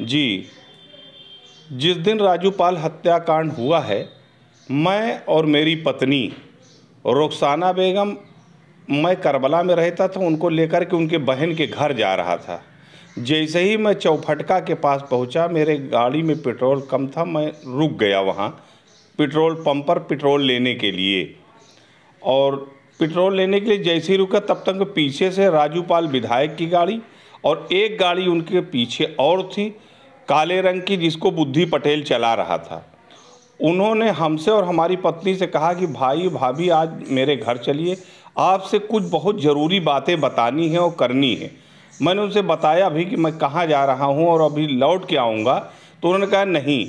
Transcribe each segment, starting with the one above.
जी जिस दिन राजू पाल हत्याकांड हुआ है मैं और मेरी पत्नी रुखसाना बेगम मैं करबला में रहता था उनको लेकर के उनके बहन के घर जा रहा था जैसे ही मैं चौफटका के पास पहुंचा मेरे गाड़ी में पेट्रोल कम था मैं रुक गया वहाँ पेट्रोल पंप पर पेट्रोल लेने के लिए और पेट्रोल लेने के लिए जैसे ही रुका तब तक पीछे से राजूपाल विधायक की गाड़ी और एक गाड़ी उनके पीछे और थी काले रंग की जिसको बुद्धि पटेल चला रहा था उन्होंने हमसे और हमारी पत्नी से कहा कि भाई भाभी आज मेरे घर चलिए आपसे कुछ बहुत ज़रूरी बातें बतानी हैं और करनी है मैंने उनसे बताया भी कि मैं कहाँ जा रहा हूँ और अभी लौट के आऊँगा तो उन्होंने कहा नहीं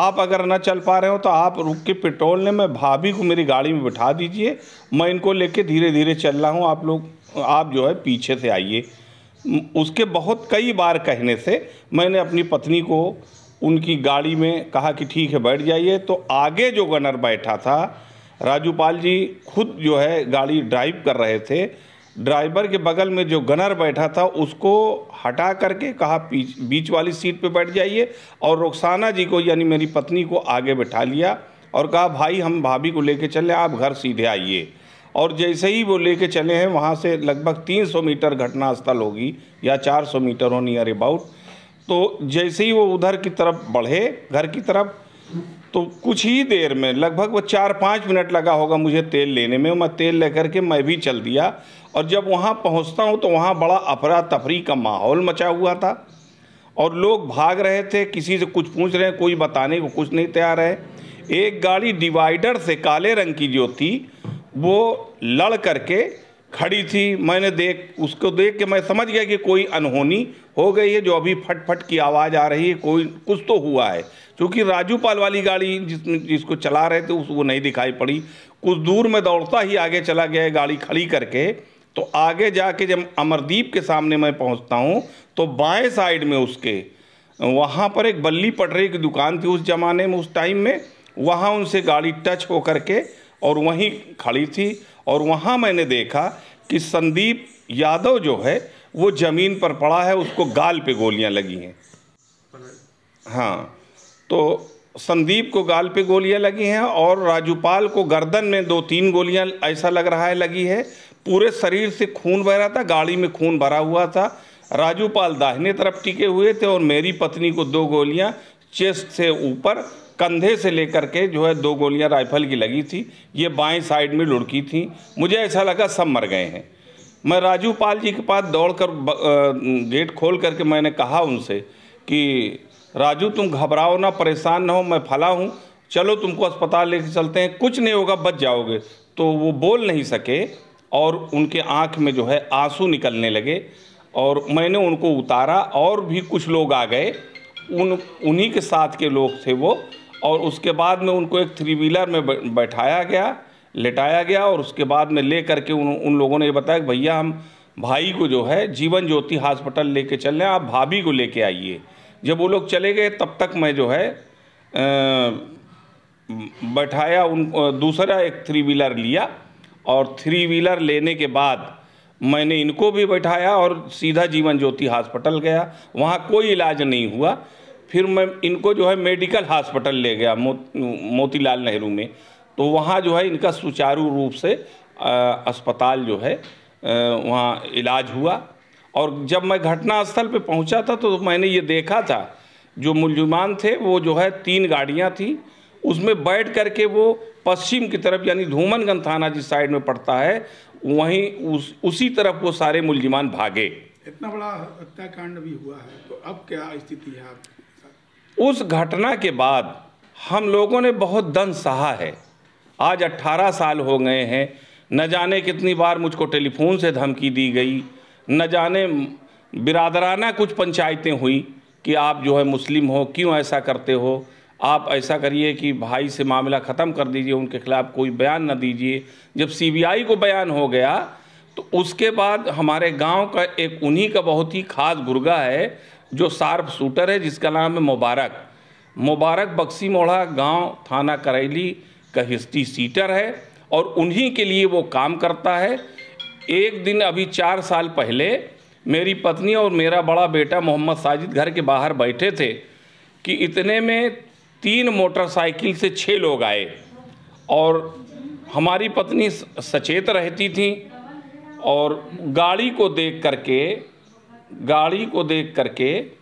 आप अगर ना चल पा रहे हो तो आप रुक के पेट्रोल ने मैं भाभी को मेरी गाड़ी में बिठा दीजिए मैं इनको लेके धीरे धीरे चल रहा हूँ आप लोग आप जो है पीछे से आइए उसके बहुत कई बार कहने से मैंने अपनी पत्नी को उनकी गाड़ी में कहा कि ठीक है बैठ जाइए तो आगे जो गनर बैठा था राजूपाल जी खुद जो है गाड़ी ड्राइव कर रहे थे ड्राइवर के बगल में जो गनर बैठा था उसको हटा करके कहा बीच वाली सीट पे बैठ जाइए और रुखसाना जी को यानी मेरी पत्नी को आगे बैठा लिया और कहा भाई हम भाभी को लेके चले आप घर सीधे आइए और जैसे ही वो लेके चले हैं वहाँ से लगभग 300 मीटर घटना स्थल होगी या 400 मीटर हो नियर अबाउट तो जैसे ही वो उधर की तरफ बढ़े घर की तरफ तो कुछ ही देर में लगभग वो चार पाँच मिनट लगा होगा मुझे तेल लेने में मैं तेल लेकर के मैं भी चल दिया और जब वहाँ पहुँचता हूँ तो वहाँ बड़ा अफरा तफरी का माहौल मचा हुआ था और लोग भाग रहे थे किसी से कुछ पूछ रहे हैं कोई बताने को कुछ नहीं तैयार है एक गाड़ी डिवाइडर से काले रंग की जो थी वो लड़ करके खड़ी थी मैंने देख उसको देख के मैं समझ गया कि कोई अनहोनी हो गई है जो अभी फट फट की आवाज़ आ रही है कोई कुछ तो हुआ है क्योंकि राजूपाल वाली गाड़ी जिस जिसको चला रहे थे उसको नहीं दिखाई पड़ी कुछ दूर में दौड़ता ही आगे चला गया गाड़ी खड़ी करके तो आगे जाके जब अमरदीप के सामने मैं पहुंचता हूँ तो बाएं साइड में उसके वहाँ पर एक बल्ली पटरी की दुकान थी उस ज़माने में उस टाइम में वहाँ उनसे गाड़ी टच होकर के और वहीं खड़ी थी और वहाँ मैंने देखा कि संदीप यादव जो है वो ज़मीन पर पड़ा है उसको गाल पे गोलियाँ लगी हैं हाँ तो संदीप को गाल पे गोलियाँ लगी हैं और राजूपाल को गर्दन में दो तीन गोलियाँ ऐसा लग रहा है लगी है पूरे शरीर से खून बह रहा था गाड़ी में खून भरा हुआ था राजूपाल दाहिने तरफ टिके हुए थे और मेरी पत्नी को दो गोलियाँ चेस्ट से ऊपर कंधे से लेकर के जो है दो गोलियां राइफल की लगी थी ये बाएं साइड में लुढ़की थी मुझे ऐसा लगा सब मर गए हैं मैं राजू पाल जी के पास दौड़ कर गेट खोल करके मैंने कहा उनसे कि राजू तुम घबराओ ना परेशान ना हो मैं फला हूँ चलो तुमको अस्पताल लेके चलते हैं कुछ नहीं होगा बच जाओगे तो वो बोल नहीं सके और उनके आँख में जो है आंसू निकलने लगे और मैंने उनको उतारा और भी कुछ लोग आ गए उन उन्हीं के साथ के लोग थे वो और उसके बाद में उनको एक थ्री व्हीलर में बैठाया गया लेटाया गया और उसके बाद में ले करके उन उन लोगों ने ये बताया कि भैया हम भाई को जो है जीवन ज्योति हॉस्पिटल लेके चल रहे हैं आप भाभी को लेके आइए जब वो लोग चले गए तब तक मैं जो है बैठाया उन दूसरा एक थ्री व्हीलर लिया और थ्री व्हीलर लेने के बाद मैंने इनको भी बैठाया और सीधा जीवन ज्योति हॉस्पिटल गया वहाँ कोई इलाज नहीं हुआ फिर मैं इनको जो है मेडिकल हॉस्पिटल ले गया मो, मोतीलाल नेहरू में तो वहाँ जो है इनका सुचारू रूप से आ, अस्पताल जो है वहाँ इलाज हुआ और जब मैं घटनास्थल पे पहुँचा था तो मैंने ये देखा था जो मुलजमान थे वो जो है तीन गाड़ियाँ थीं उसमें बैठ कर के वो पश्चिम की तरफ यानी धूमनगंज थाना जिस साइड में पड़ता है वहीं उस उसी तरफ वो सारे मुलजिमान भागे इतना बड़ा हत्याकांड भी हुआ है तो अब क्या स्थिति है आप उस घटना के बाद हम लोगों ने बहुत दन सहा है आज 18 साल हो गए हैं न जाने कितनी बार मुझको टेलीफोन से धमकी दी गई न जाने बिरादराना कुछ पंचायतें हुई कि आप जो है मुस्लिम हो क्यों ऐसा करते हो आप ऐसा करिए कि भाई से मामला ख़त्म कर दीजिए उनके खिलाफ़ कोई बयान न दीजिए जब सीबीआई को बयान हो गया तो उसके बाद हमारे गांव का एक उन्हीं का बहुत ही खास गुर्गा है जो शार्प शूटर है जिसका नाम है मुबारक मुबारक बक्सी मोड़ा गांव थाना करैली का हिस्ट्री सीटर है और उन्हीं के लिए वो काम करता है एक दिन अभी चार साल पहले मेरी पत्नी और मेरा बड़ा बेटा मोहम्मद साजिद घर के बाहर बैठे थे कि इतने में तीन मोटरसाइकिल से छः लोग आए और हमारी पत्नी सचेत रहती थी और गाड़ी को देख करके गाड़ी को देख करके